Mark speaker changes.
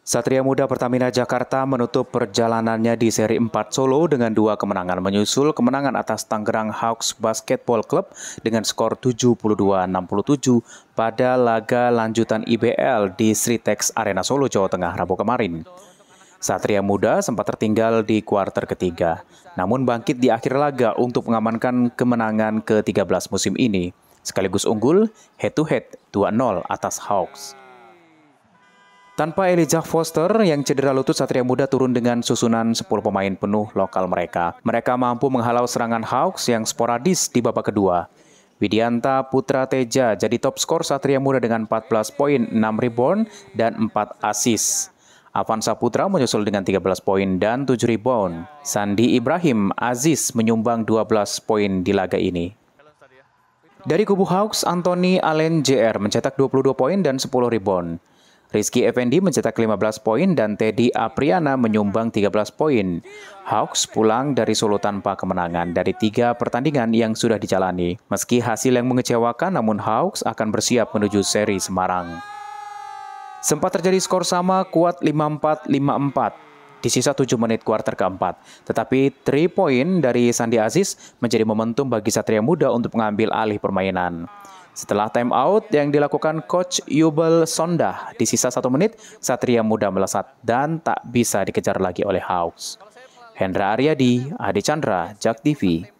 Speaker 1: Satria Muda Pertamina Jakarta menutup perjalanannya di seri 4 Solo dengan dua kemenangan menyusul kemenangan atas Tangerang Hawks Basketball Club dengan skor 72-67 pada laga lanjutan IBL di Sritex Arena Solo, Jawa Tengah Rabu kemarin. Satria Muda sempat tertinggal di kuarter ketiga, namun bangkit di akhir laga untuk mengamankan kemenangan ke-13 musim ini, sekaligus unggul head-to-head 2-0 atas Hawks. Tanpa Elijah Foster yang cedera lutut, Satria Muda turun dengan susunan 10 pemain penuh lokal mereka. Mereka mampu menghalau serangan Hawks yang sporadis di babak kedua. Widianta Putra Teja jadi top skor Satria Muda dengan 14 poin, 6 rebound, dan 4 asis. Avanza Putra menyusul dengan 13 poin dan 7 rebound. Sandi Ibrahim Aziz menyumbang 12 poin di laga ini. Dari kubu Hawks, Anthony Allen JR mencetak 22 poin dan 10 rebound. Rizky Effendi mencetak 15 poin dan Teddy Apriana menyumbang 13 poin. Hawks pulang dari Solo tanpa kemenangan dari tiga pertandingan yang sudah dijalani. Meski hasil yang mengecewakan, namun Hawks akan bersiap menuju seri Semarang. Sempat terjadi skor sama kuat 5-4, 5-4 di sisa 7 menit kuarter keempat. Tetapi 3 poin dari Sandi Aziz menjadi momentum bagi Satria Muda untuk mengambil alih permainan. Setelah time out yang dilakukan coach Yubel Sonda di sisa satu menit, Satria Muda melesat dan tak bisa dikejar lagi oleh Hawks. Hendra Aryadi, Adi Chandra, Jack TV,